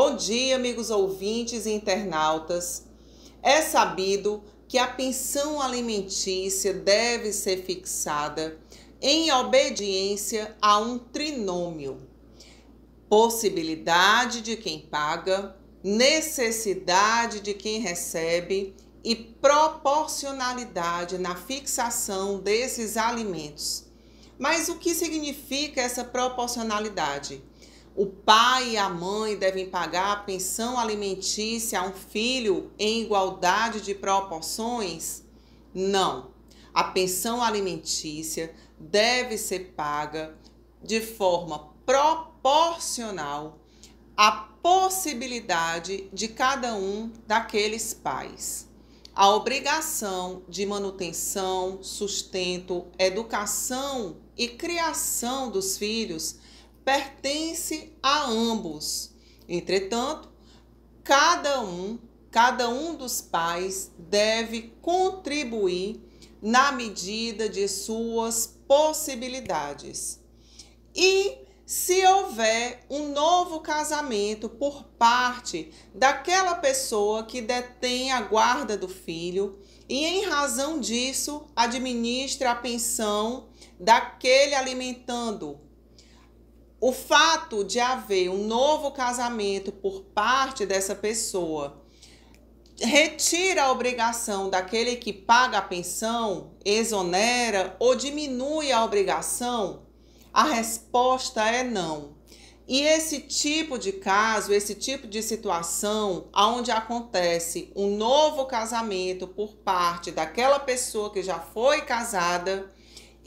Bom dia, amigos ouvintes e internautas. É sabido que a pensão alimentícia deve ser fixada em obediência a um trinômio: possibilidade de quem paga, necessidade de quem recebe e proporcionalidade na fixação desses alimentos. Mas o que significa essa proporcionalidade? o pai e a mãe devem pagar a pensão alimentícia a um filho em igualdade de proporções? Não. A pensão alimentícia deve ser paga de forma proporcional à possibilidade de cada um daqueles pais. A obrigação de manutenção, sustento, educação e criação dos filhos pertence a ambos. Entretanto, cada um, cada um dos pais deve contribuir na medida de suas possibilidades. E se houver um novo casamento por parte daquela pessoa que detém a guarda do filho e, em razão disso, administra a pensão daquele alimentando o fato de haver um novo casamento por parte dessa pessoa retira a obrigação daquele que paga a pensão, exonera ou diminui a obrigação? A resposta é não. E esse tipo de caso, esse tipo de situação, onde acontece um novo casamento por parte daquela pessoa que já foi casada,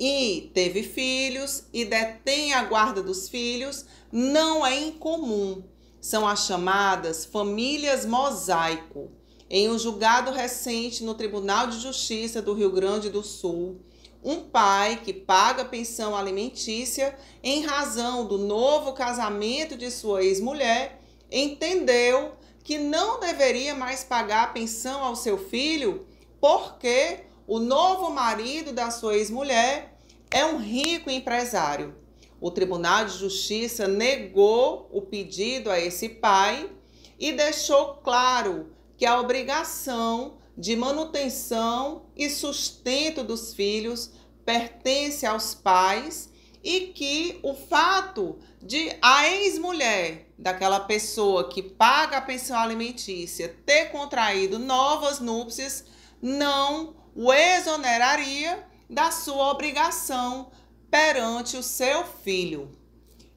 e teve filhos e detém a guarda dos filhos, não é incomum. São as chamadas famílias mosaico. Em um julgado recente no Tribunal de Justiça do Rio Grande do Sul, um pai que paga pensão alimentícia em razão do novo casamento de sua ex-mulher entendeu que não deveria mais pagar pensão ao seu filho porque o novo marido da sua ex-mulher é um rico empresário. O Tribunal de Justiça negou o pedido a esse pai e deixou claro que a obrigação de manutenção e sustento dos filhos pertence aos pais e que o fato de a ex-mulher daquela pessoa que paga a pensão alimentícia ter contraído novas núpcias não o exoneraria da sua obrigação perante o seu filho.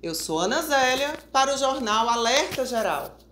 Eu sou Ana Zélia para o jornal Alerta Geral.